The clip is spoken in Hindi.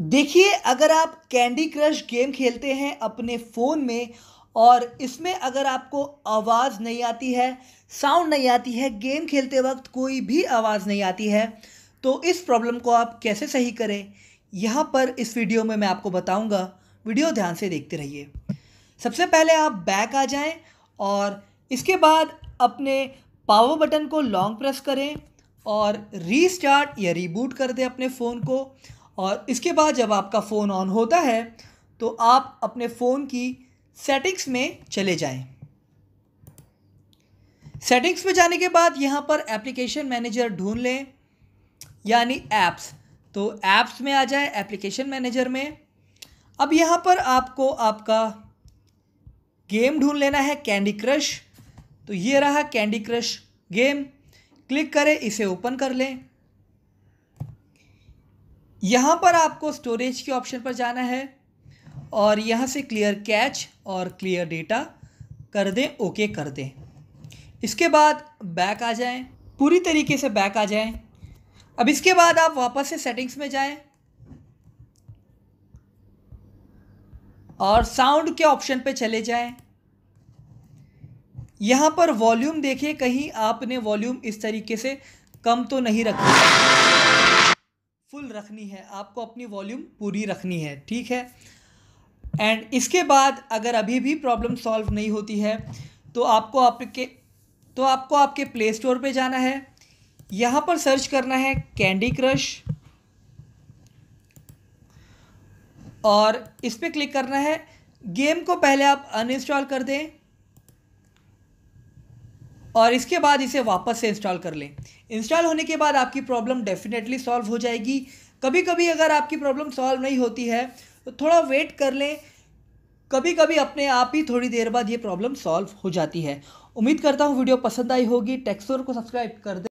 देखिए अगर आप कैंडी क्रश गेम खेलते हैं अपने फ़ोन में और इसमें अगर आपको आवाज़ नहीं आती है साउंड नहीं आती है गेम खेलते वक्त कोई भी आवाज़ नहीं आती है तो इस प्रॉब्लम को आप कैसे सही करें यहाँ पर इस वीडियो में मैं आपको बताऊँगा वीडियो ध्यान से देखते रहिए सबसे पहले आप बैक आ जाएं और इसके बाद अपने पावर बटन को लॉन्ग प्रेस करें और रीस्टार्ट या रीबूट कर दें अपने फ़ोन को और इसके बाद जब आपका फ़ोन ऑन होता है तो आप अपने फ़ोन की सेटिंग्स में चले जाएं। सेटिंग्स में जाने के बाद यहाँ पर एप्लीकेशन मैनेजर ढूंढ लें यानी ऐप्स तो ऐप्स में आ जाए एप्लीकेशन मैनेजर में अब यहाँ पर आपको आपका गेम ढूंढ लेना है कैंडी क्रश तो ये रहा कैंडी क्रश गेम क्लिक करें इसे ओपन कर लें यहाँ पर आपको स्टोरेज के ऑप्शन पर जाना है और यहाँ से क्लियर कैच और क्लियर डेटा कर दें ओके कर दें इसके बाद बैक आ जाएं पूरी तरीके से बैक आ जाएं अब इसके बाद आप वापस से सेटिंग्स में जाएं और साउंड के ऑप्शन पे चले जाएं यहाँ पर वॉल्यूम देखें कहीं आपने वॉल्यूम इस तरीके से कम तो नहीं रखा फुल रखनी है आपको अपनी वॉल्यूम पूरी रखनी है ठीक है एंड इसके बाद अगर अभी भी प्रॉब्लम सॉल्व नहीं होती है तो आपको आपके तो आपको आपके प्ले स्टोर पर जाना है यहाँ पर सर्च करना है कैंडी क्रश और इस पर क्लिक करना है गेम को पहले आप अनइंस्टॉल कर दें और इसके बाद इसे वापस से इंस्टॉल कर लें इंस्टॉल होने के बाद आपकी प्रॉब्लम डेफिनेटली सॉल्व हो जाएगी कभी कभी अगर आपकी प्रॉब्लम सॉल्व नहीं होती है तो थोड़ा वेट कर लें कभी कभी अपने आप ही थोड़ी देर बाद ये प्रॉब्लम सॉल्व हो जाती है उम्मीद करता हूँ वीडियो पसंद आई होगी टेक्सोर को सब्सक्राइब कर दें